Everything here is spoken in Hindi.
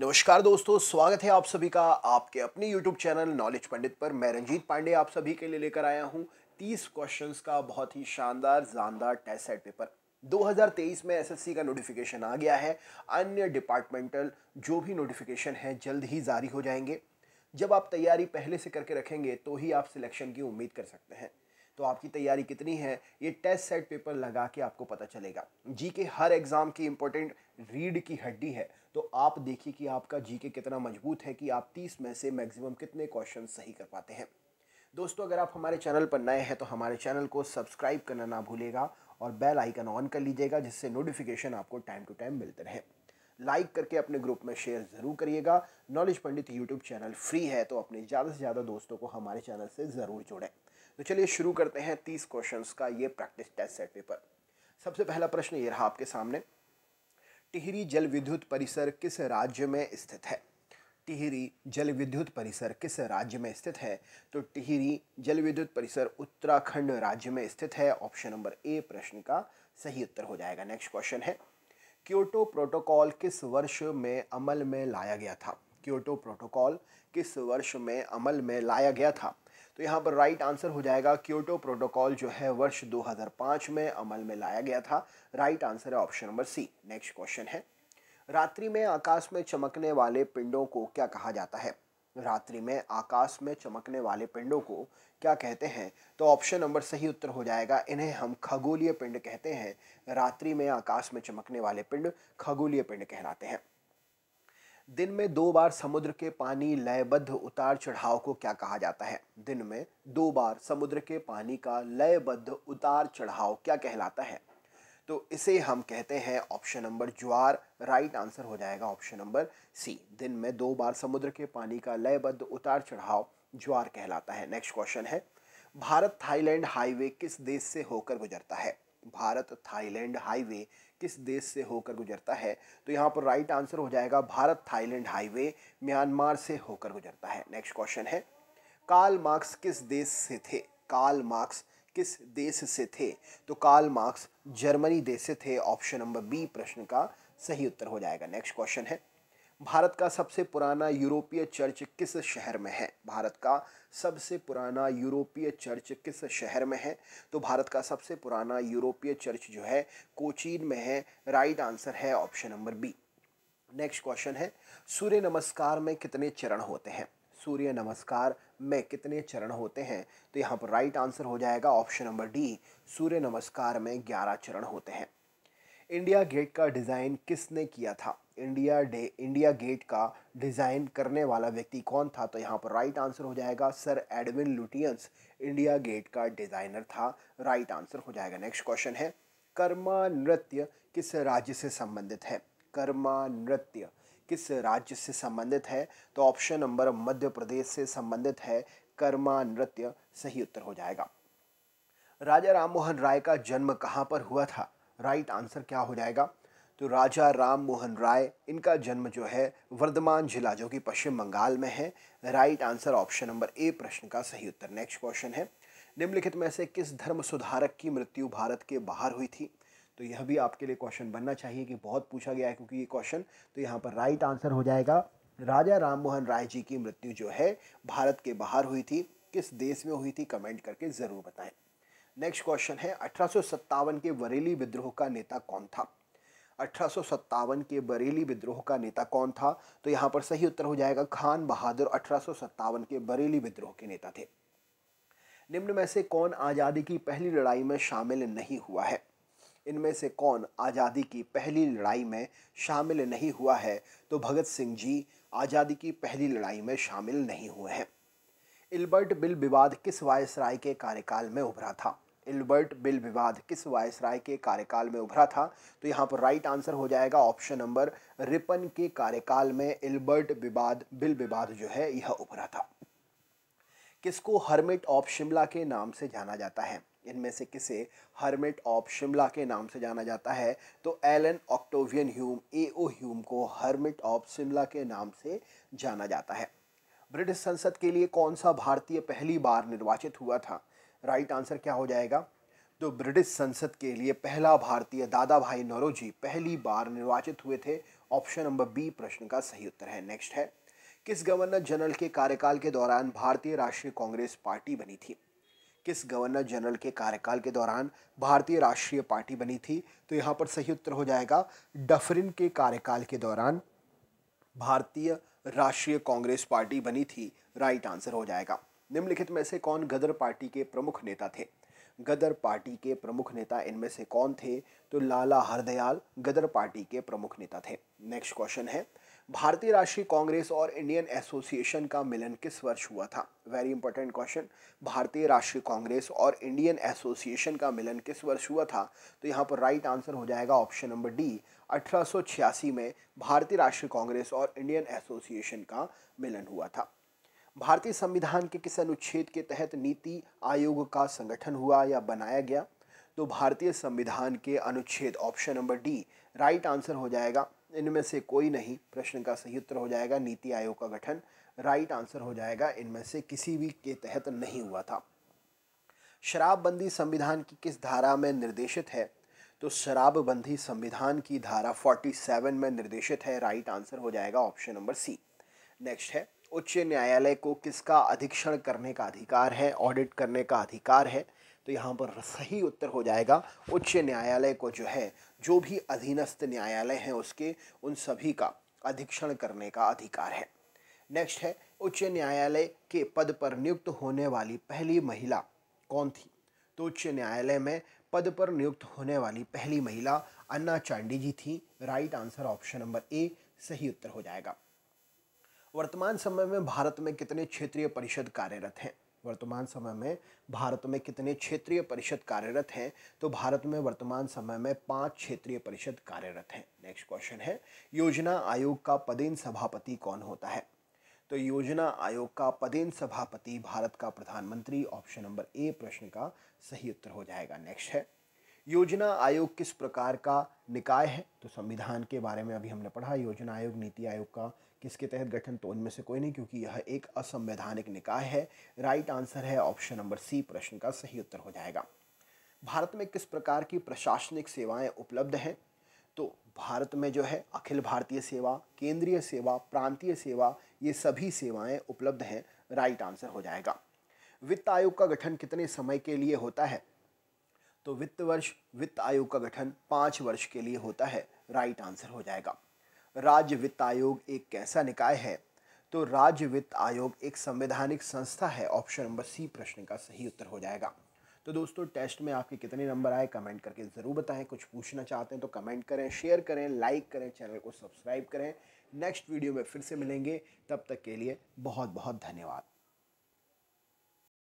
नमस्कार दोस्तों स्वागत है आप सभी का आपके अपने YouTube चैनल नॉलेज पंडित पर मैं रंजीत पांडे आप सभी के लिए लेकर आया हूं तीस क्वेश्चंस का बहुत ही शानदार जानदार टेस्ट सेट पेपर 2023 में एसएससी का नोटिफिकेशन आ गया है अन्य डिपार्टमेंटल जो भी नोटिफिकेशन है जल्द ही जारी हो जाएंगे जब आप तैयारी पहले से करके रखेंगे तो ही आप सिलेक्शन की उम्मीद कर सकते हैं तो आपकी तैयारी कितनी है ये टेस्ट सेट पेपर लगा के आपको पता चलेगा जी के हर एग्ज़ाम की इंपॉर्टेंट रीड की हड्डी है तो आप देखिए कि आपका जी के कितना मजबूत है कि आप तीस में से मैक्सिमम कितने क्वेश्चन सही कर पाते हैं दोस्तों अगर आप हमारे चैनल पर नए हैं तो हमारे चैनल को सब्सक्राइब करना ना भूलेगा और बेल आइकन ऑन कर लीजिएगा जिससे नोटिफिकेशन आपको टाइम टू टाइम मिलते रहे लाइक करके अपने ग्रुप में शेयर ज़रूर करिएगा knowledge Pandit YouTube channel free है तो अपने ज़्यादा से ज़्यादा दोस्तों को हमारे चैनल से ज़रूर जोड़ें तो चलिए शुरू करते हैं तीस क्वेश्चन का ये प्रैक्टिस टेस्ट सेट पेपर सबसे पहला प्रश्न ये रहा आपके सामने टिहरी जल विद्युत परिसर किस राज्य में स्थित है टिहरी जल विद्युत परिसर किस राज्य में स्थित है तो टिहरी जल विद्युत परिसर उत्तराखंड राज्य में स्थित है ऑप्शन नंबर ए प्रश्न का सही उत्तर हो जाएगा नेक्स्ट क्वेश्चन है क्योटो प्रोटोकॉल किस वर्ष में अमल में लाया गया था क्योटो प्रोटोकॉल किस वर्ष में अमल में लाया गया था तो यहाँ पर राइट आंसर हो जाएगा क्योटो प्रोटोकॉल जो है वर्ष 2005 में अमल में लाया गया था राइट आंसर है option number C next question है रात्रि में आकाश में चमकने वाले पिंडों को क्या कहा जाता है रात्रि में आकाश में चमकने वाले पिंडों को क्या कहते हैं तो ऑप्शन नंबर सही उत्तर हो जाएगा इन्हें हम खगोलीय पिंड कहते हैं रात्रि में आकाश में चमकने वाले पिंड खगोलीय पिंड कहलाते हैं दिन में दो बार समुद्र के पानी लयबद्ध उतार चढ़ाव को क्या कहा जाता है दिन में दो बार समुद्र के पानी का लयबद्ध उतार चढ़ाव क्या कहलाता है तो इसे हम कहते हैं ऑप्शन नंबर ज्वार राइट आंसर हो जाएगा ऑप्शन नंबर सी दिन में दो बार समुद्र के पानी का लयबद्ध उतार चढ़ाव ज्वार कहलाता है नेक्स्ट क्वेश्चन है भारत थाईलैंड हाईवे किस देश से होकर गुजरता है भारत थाईलैंड हाईवे किस देश से होकर गुजरता है तो यहाँ पर राइट आंसर हो जाएगा भारत थाईलैंड हाईवे म्यांमार से होकर गुजरता है नेक्स्ट क्वेश्चन है कार्ल मार्क्स किस देश से थे कार्ल मार्क्स किस देश से थे तो कार्ल मार्क्स जर्मनी देश से थे ऑप्शन नंबर बी प्रश्न का सही उत्तर हो जाएगा नेक्स्ट क्वेश्चन है भारत का सबसे पुराना यूरोपीय चर्च किस शहर में है भारत का सबसे पुराना यूरोपीय चर्च किस शहर में है तो भारत का सबसे पुराना यूरोपीय चर्च जो है कोचीन में है राइट आंसर है option number B next question है सूर्य नमस्कार में कितने चरण होते हैं सूर्य नमस्कार में कितने चरण होते हैं तो यहाँ पर राइट आंसर हो जाएगा ऑप्शन नंबर डी सूर्य नमस्कार में ग्यारह चरण होते हैं इंडिया गेट का डिज़ाइन किसने किया था इंडिया डे इंडिया गेट का डिज़ाइन करने वाला व्यक्ति कौन था तो यहाँ पर राइट आंसर हो जाएगा sir Edwin Lutyens India gate का डिज़ाइनर था राइट आंसर हो जाएगा नेक्स्ट क्वेश्चन है कर्मा नृत्य किस राज्य से संबंधित है कर्मा नृत्य किस राज्य से संबंधित है तो ऑप्शन नंबर मध्य प्रदेश से संबंधित है कर्मा नृत्य सही उत्तर हो जाएगा राजा मोहन राय का जन्म कहाँ पर हुआ था राइट आंसर क्या हो जाएगा तो राजा राम मोहन राय इनका जन्म जो है वर्धमान जिला जो कि पश्चिम बंगाल में है right answer option number A प्रश्न का सही उत्तर नेक्स्ट क्वेश्चन है निम्नलिखित में से किस धर्म सुधारक की मृत्यु भारत के बाहर हुई थी तो यह भी आपके लिए क्वेश्चन बनना चाहिए कि बहुत पूछा गया है क्योंकि ये क्वेश्चन तो यहाँ पर राइट आंसर हो जाएगा राजा राम मोहन राय जी की मृत्यु जो है भारत के बाहर हुई थी किस देश में हुई थी कमेंट करके ज़रूर बताएं नेक्स्ट क्वेश्चन है अठारह के बरेली विद्रोह का नेता कौन था अठारह के बरेली विद्रोह का नेता कौन था तो यहाँ पर सही उत्तर हो जाएगा खान बहादुर अठारह के बरेली विद्रोह के नेता थे निम्न में से कौन आज़ादी की पहली लड़ाई में शामिल नहीं हुआ है इनमें से कौन आज़ादी की पहली लड़ाई में शामिल नहीं हुआ है तो भगत सिंह जी आज़ादी की पहली लड़ाई में शामिल नहीं हुए हैं इल्बर्ट बिल विवाद किस वायसराय के कार्यकाल में उभरा था एल्बर्ट बिल विवाद किस वायसराय के कार्यकाल में उभरा था तो यहाँ पर राइट आंसर हो जाएगा ऑप्शन नंबर रिपन के कार्यकाल में एल्बर्ट विवाद बिल विवाद जो है यह उभरा था किसको हर्मिट ऑफ शिमला के नाम से जाना जाता है इनमें से किसे हर्मिट ऑफ शिमला के नाम से जाना जाता है तो Allan Octavian Hume A O Hume को हर्मिट ऑफ शिमला के नाम से जाना जाता है ब्रिटिश संसद के लिए कौन सा भारतीय पहली बार निर्वाचित हुआ था राइट आंसर क्या हो जाएगा तो ब्रिटिश संसद के लिए पहला भारतीय दादा भाई नरोजी पहली बार निर्वाचित हुए थे ऑप्शन नंबर बी प्रश्न का सही उत्तर है नेक्स्ट है किस गवर्नर जनरल के कार्यकाल के दौरान भारतीय राष्ट्रीय कांग्रेस पार्टी बनी थी किस गवर्नर जनरल के कार्यकाल के दौरान भारतीय राष्ट्रीय पार्टी बनी थी तो यहाँ पर सही उत्तर हो जाएगा डफरिन के कार्यकाल के दौरान भारतीय राष्ट्रीय कांग्रेस पार्टी बनी थी राइट आंसर हो जाएगा निम्नलिखित में से कौन गदर पार्टी के प्रमुख नेता थे गदर पार्टी के प्रमुख नेता इनमें से कौन थे तो लाला हरदयाल गदर पार्टी के प्रमुख नेता थे नेक्स्ट क्वेश्चन है भारतीय राष्ट्रीय कांग्रेस और इंडियन एसोसिएशन का मिलन किस वर्ष हुआ था वेरी इंपॉर्टेंट क्वेश्चन भारतीय राष्ट्रीय कांग्रेस और इंडियन एसोसिएशन का मिलन किस वर्ष हुआ था तो यहाँ पर राइट आंसर हो जाएगा ऑप्शन नंबर डी अठारह में भारतीय राष्ट्रीय कांग्रेस और इंडियन एसोसिएशन का मिलन हुआ था भारतीय संविधान के किस अनुच्छेद के तहत नीति आयोग का संगठन हुआ या बनाया गया तो भारतीय संविधान के अनुच्छेद option number D right answer हो जाएगा इनमें से कोई नहीं प्रश्न का सही उत्तर हो जाएगा नीति आयोग का गठन राइट आंसर हो जाएगा इनमें से किसी भी के तहत नहीं हुआ था शराबबंदी संविधान की किस धारा में निर्देशित है तो शराबबंदी संविधान की धारा 47 में निर्देशित है राइट आंसर हो जाएगा ऑप्शन नंबर सी नेक्स्ट है उच्च न्यायालय को किसका अधीक्षण करने का अधिकार है ऑडिट करने का अधिकार है तो यहाँ पर सही उत्तर हो जाएगा उच्च न्यायालय को जो है जो भी अधीनस्थ न्यायालय हैं उसके उन सभी का अधीक्षण करने का अधिकार है नेक्स्ट है उच्च न्यायालय के पद पर नियुक्त होने वाली पहली महिला कौन थी तो उच्च न्यायालय में पद पर नियुक्त होने वाली पहली महिला अन्ना चांडी जी थी right answer option number A सही उत्तर हो जाएगा वर्तमान समय में भारत में कितने क्षेत्रीय परिषद कार्यरत हैं वर्तमान समय में भारत में कितने क्षेत्रीय परिषद कार्यरत हैं तो भारत में वर्तमान समय में पांच क्षेत्रीय परिषद कार्यरत हैं नेक्स्ट क्वेश्चन है योजना आयोग का पदेन सभापति कौन होता है तो योजना आयोग का पदेन सभापति भारत का प्रधानमंत्री ऑप्शन नंबर ए प्रश्न का सही उत्तर हो जाएगा नेक्स्ट है योजना आयोग किस प्रकार का निकाय है तो संविधान के बारे में अभी हमने पढ़ा योजना आयोग नीति आयोग का किसके तहत गठन तो इनमें से कोई नहीं क्योंकि यह एक असंवैधानिक निकाय है राइट आंसर है ऑप्शन नंबर सी प्रश्न का सही उत्तर हो जाएगा भारत में किस प्रकार की प्रशासनिक सेवाएं उपलब्ध हैं तो भारत में जो है अखिल भारतीय सेवा केंद्रीय सेवा प्रांतीय सेवा ये सभी सेवाएं उपलब्ध हैं राइट आंसर हो जाएगा वित्त आयोग का गठन कितने समय के लिए होता है तो वित्त वर्ष वित्त आयोग का गठन पाँच वर्ष के लिए होता है राइट आंसर हो जाएगा राज्य वित्त आयोग एक कैसा निकाय है तो राज्य वित्त आयोग एक संवैधानिक संस्था है ऑप्शन नंबर सी प्रश्न का सही उत्तर हो जाएगा तो दोस्तों टेस्ट में आपके कितने नंबर आए कमेंट करके ज़रूर बताएं कुछ पूछना चाहते हैं तो कमेंट करें शेयर करें लाइक करें चैनल को सब्सक्राइब करें नेक्स्ट वीडियो में फिर से मिलेंगे तब तक के लिए बहुत बहुत धन्यवाद